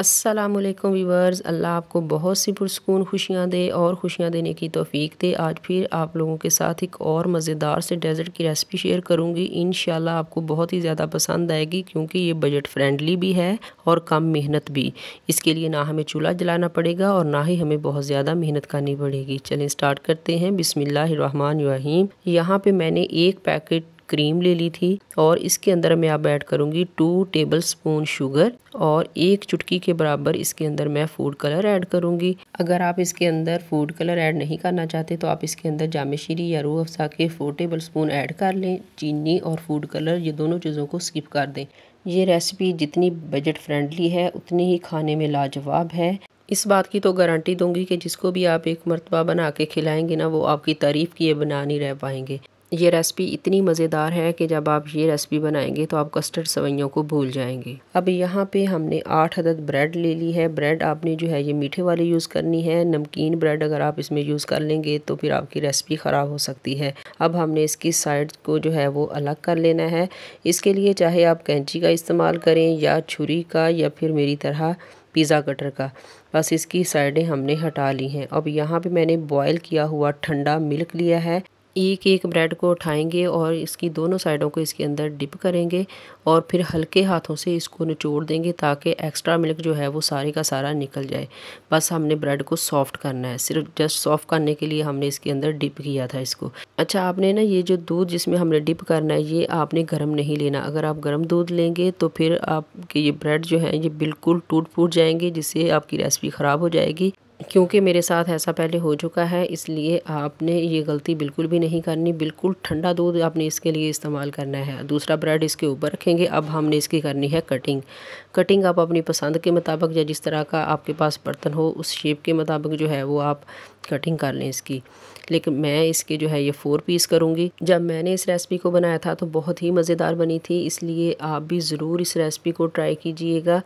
असलकम वीवर्स अल्लाह आपको बहुत सी पुरस्कून खुशियाँ दे और खुशियाँ देने की तोफ़ी दे आज फिर आप लोगों के साथ एक और मज़ेदार से डेज़र्ट की रेसिपी शेयर करूँगी इन आपको बहुत ही ज़्यादा पसंद आएगी क्योंकि ये बजट फ्रेंडली भी है और कम मेहनत भी इसके लिए ना हमें चूल्हा जलाना पड़ेगा और ना ही हमें बहुत ज़्यादा मेहनत करनी पड़ेगी चलें स्टार्ट करते हैं बिसमीम यहाँ पर मैंने एक पैकेट क्रीम ले ली थी और इसके अंदर मैं अब ऐड करूँगी टू टेबल स्पून शुगर और एक चुटकी के बराबर इसके अंदर मैं फूड कलर ऐड करूँगी अगर आप इसके अंदर फूड कलर ऐड नहीं करना चाहते तो आप इसके अंदर जामेशीरी या रूह अफसा के फोर टेबल स्पून ऐड कर लें चीनी और फूड कलर ये दोनों चीज़ों को स्किप कर दें ये रेसिपी जितनी बजट फ्रेंडली है उतनी ही खाने में लाजवाब है इस बात की तो गारंटी दूंगी कि जिसको भी आप एक मरतबा बना के खिलाएंगे ना वो आपकी तारीफ़ किए बना नहीं रह पाएंगे ये रेसिपी इतनी मज़ेदार है कि जब आप ये रेसिपी बनाएंगे तो आप कस्टर्ड सवैयों को भूल जाएंगे अब यहाँ पे हमने आठ अदद ब्रेड ले ली है ब्रेड आपने जो है ये मीठे वाली यूज़ करनी है नमकीन ब्रेड अगर आप इसमें यूज़ कर लेंगे तो फिर आपकी रेसिपी ख़राब हो सकती है अब हमने इसकी साइड को जो है वो अलग कर लेना है इसके लिए चाहे आप कैंची का इस्तेमाल करें या छुरी का या फिर मेरी तरह पिज़्ज़ा कटर का बस इसकी साइडें हमने हटा ली हैं अब यहाँ पे मैंने बॉईल किया हुआ ठंडा मिल्क लिया है एक एक ब्रेड को उठाएंगे और इसकी दोनों साइडों को इसके अंदर डिप करेंगे और फिर हल्के हाथों से इसको निचोड़ देंगे ताकि एक्स्ट्रा मिल्क जो है वो सारे का सारा निकल जाए बस हमने ब्रेड को सॉफ़्ट करना है सिर्फ जस्ट सॉफ़्ट करने के लिए हमने इसके अंदर डिप किया था इसको अच्छा आपने ना ये जो दूध जिसमें हमने डिप करना है ये आपने गर्म नहीं लेना अगर आप गर्म दूध लेंगे तो फिर आपके ये ब्रेड जो है ये बिल्कुल टूट फूट जाएंगे जिससे आपकी रेसिपी ख़राब हो जाएगी क्योंकि मेरे साथ ऐसा पहले हो चुका है इसलिए आपने ये गलती बिल्कुल भी नहीं करनी बिल्कुल ठंडा दूध आपने इसके लिए इस्तेमाल करना है दूसरा ब्रेड इसके ऊपर रखेंगे अब हमने इसकी करनी है कटिंग कटिंग आप अपनी पसंद के मुताबिक या जिस तरह का आपके पास बर्तन हो उस शेप के मुताबिक जो है वो आप कटिंग कर लें इसकी लेकिन मैं इसके जो है ये फ़ोर पीस करूँगी जब मैंने इस रेसिपी को बनाया था तो बहुत ही मज़ेदार बनी थी इसलिए आप भी ज़रूर इस रेसिपी को ट्राई कीजिएगा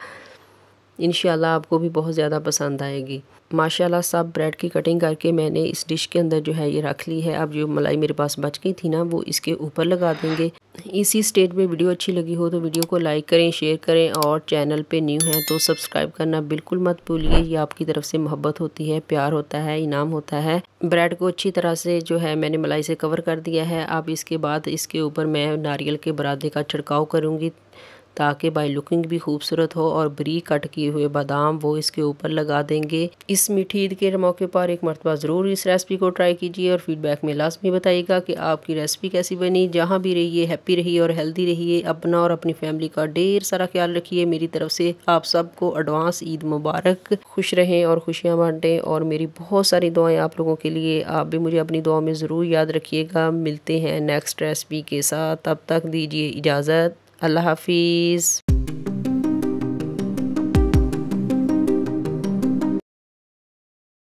इन आपको भी बहुत ज़्यादा पसंद आएगी माशाल्लाह सब ब्रेड की कटिंग करके मैंने इस डिश के अंदर जो है ये रख ली है अब जो मलाई मेरे पास बच गई थी ना वो इसके ऊपर लगा देंगे इसी स्टेज में वीडियो अच्छी लगी हो तो वीडियो को लाइक करें शेयर करें और चैनल पे न्यू हैं तो सब्सक्राइब करना बिल्कुल मत भूलिए ये आपकी तरफ से मोहब्बत होती है प्यार होता है इनाम होता है ब्रेड को अच्छी तरह से जो है मैंने मलाई से कवर कर दिया है अब इसके बाद इसके ऊपर मैं नारियल के बरादे का छिड़काव करूँगी ताकि बाई लुकिंग भी खूबसूरत हो और बरी कट किए हुए बादाम वो इसके ऊपर लगा देंगे इस मीठी ईद के मौके पर एक मरतबा ज़रूर इस रेसिपी को ट्राई कीजिए और फीडबैक में लाजमी बताइएगा कि आपकी रेसिपी कैसी बनी जहाँ भी रहिए हैप्पी रहिए और हेल्दी रहिए अपना और अपनी फैमिली का ढेर सारा ख्याल रखिए मेरी तरफ से आप सबको एडवांस ईद मुबारक खुश रहें और खुशियाँ बांटें और मेरी बहुत सारी दुआएं आप लोगों के लिए आप भी मुझे अपनी दुआ में ज़रूर याद रखिएगा मिलते हैं नेक्स्ट रेसिपी के साथ तब तक दीजिए इजाज़त Allah Hafiz.